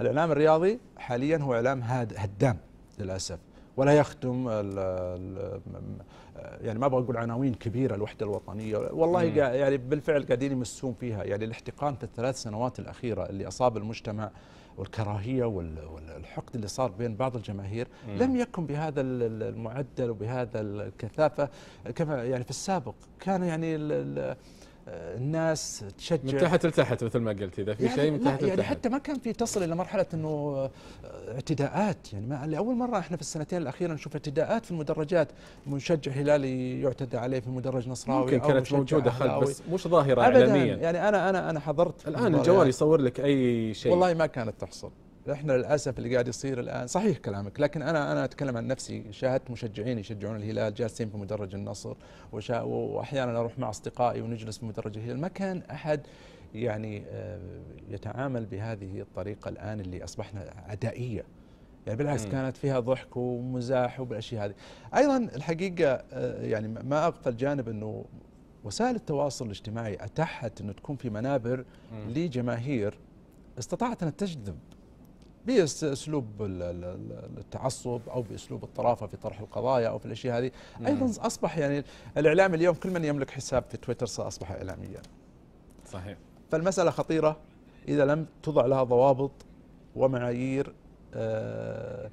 الإعلام الرياضي حاليا هو إعلام هاد هدام للأسف ولا يختم يعني ما ابغى اقول عناوين كبيره الوحده الوطنيه والله يعني بالفعل قاعدين يمسون فيها يعني الاحتقان في الثلاث سنوات الاخيره اللي اصاب المجتمع والكراهيه والحقد اللي صار بين بعض الجماهير مم. لم يكن بهذا المعدل وبهذا الكثافه كما يعني في السابق كان يعني الناس تشجع من تحت لتحت مثل ما قلت اذا في يعني شيء من تحت يعني لتحت. حتى ما كان في تصل الى مرحله انه آه، اعتداءات يعني ما لاول مره احنا في السنتين الاخيره نشوف اعتداءات في المدرجات مشجع هلالي يعتدى عليه في مدرج نصراوي ممكن كانت موجوده خلف بس مش ظاهره اعلاميا يعني انا انا انا حضرت الان الجوال يعني يصور لك اي شيء والله ما كانت تحصل احنا للاسف اللي قاعد يصير الان صحيح كلامك لكن انا انا اتكلم عن نفسي شاهدت مشجعين يشجعون الهلال جالسين في مدرج النصر واحيانا اروح مع اصدقائي ونجلس في مدرج الهلال ما كان احد يعني آه، يتعامل بهذه الطريقه الان اللي اصبحنا عدائيه يعني بالعكس كانت فيها ضحك ومزاح وبالاشياء هذه ايضا الحقيقه آه، يعني ما اغفل جانب انه وسائل التواصل الاجتماعي اتاحت انه تكون في منابر لجماهير استطاعت ان تجذب باسلوب التعصب او باسلوب الطرافه في طرح القضايا او في الاشياء هذه ايضا اصبح يعني الاعلام اليوم كل من يملك حساب في تويتر ساصبح اعلاميا صحيح فالمساله خطيره اذا لم تضع لها ضوابط ومعايير آه،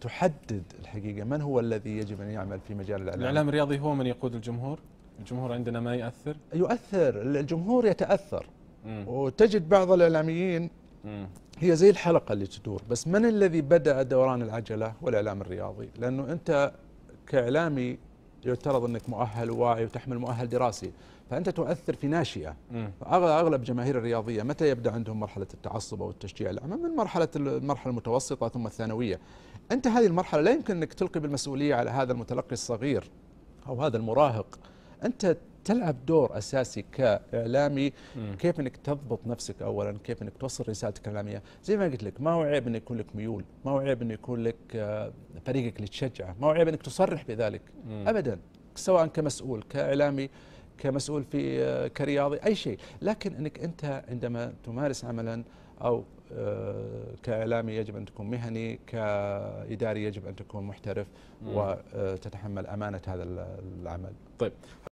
تحدد الحقيقه من هو الذي يجب ان يعمل في مجال الاعلام الاعلام الرياضي هو من يقود الجمهور الجمهور عندنا ما يؤثر يؤثر الجمهور يتاثر مم. وتجد بعض الاعلاميين مم. هي زي الحلقة اللي تدور بس من الذي بدأ دوران العجلة والإعلام الرياضي لأنه أنت كإعلامي يعترض أنك مؤهل واعي وتحمل مؤهل دراسي فأنت تؤثر في ناشئة أغلب جماهير الرياضية متى يبدأ عندهم مرحلة التعصب أو التشجيع الأعمى من مرحلة المرحلة المتوسطة ثم الثانوية أنت هذه المرحلة لا يمكن أنك تلقي بالمسؤولية على هذا المتلقي الصغير أو هذا المراهق أنت تلعب دور اساسي كاعلامي كيف انك تضبط نفسك اولا كيف انك توصل رسالتك الاعلاميه زي ما قلت لك ما هو عيب انه يكون لك ميول ما هو عيب انه يكون لك آه، فريقك اللي تشجعه ما هو عيب انك تصرح بذلك ابدا سواء كمسؤول كاعلامي كمسؤول في آه، كرياضي اي شيء لكن انك انت عندما تمارس عملا او آه، كاعلامي يجب ان تكون مهني كاداري يجب ان تكون محترف وتتحمل امانه هذا العمل طيب